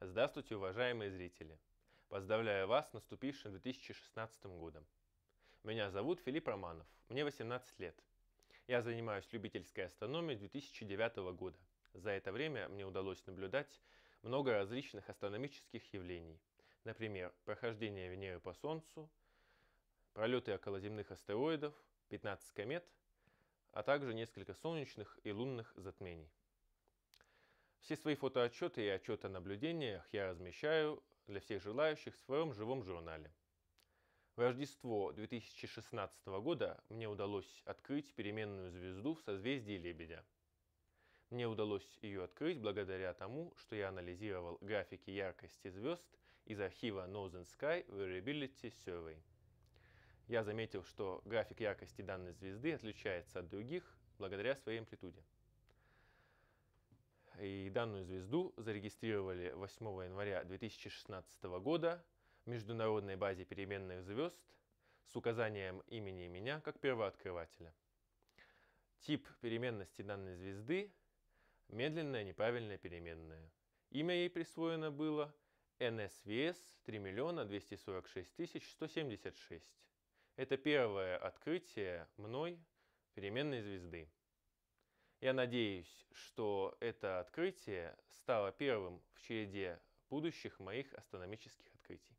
Здравствуйте, уважаемые зрители! Поздравляю вас с наступившим 2016 годом. Меня зовут Филипп Романов, мне 18 лет. Я занимаюсь любительской астрономией 2009 года. За это время мне удалось наблюдать много различных астрономических явлений. Например, прохождение Венеры по Солнцу, пролеты околоземных астероидов, 15 комет, а также несколько солнечных и лунных затмений. Все свои фотоотчеты и отчеты о наблюдениях я размещаю для всех желающих в своем живом журнале. В Рождество 2016 года мне удалось открыть переменную звезду в созвездии Лебедя. Мне удалось ее открыть благодаря тому, что я анализировал графики яркости звезд из архива Northern Sky Variability Survey. Я заметил, что график яркости данной звезды отличается от других благодаря своей амплитуде. И данную звезду зарегистрировали 8 января 2016 года в международной базе переменных звезд с указанием имени меня как первооткрывателя. Тип переменности данной звезды – медленная неправильная переменная. Имя ей присвоено было NSVS 3 246 176. Это первое открытие мной переменной звезды. Я надеюсь, что это открытие стало первым в череде будущих моих астрономических открытий.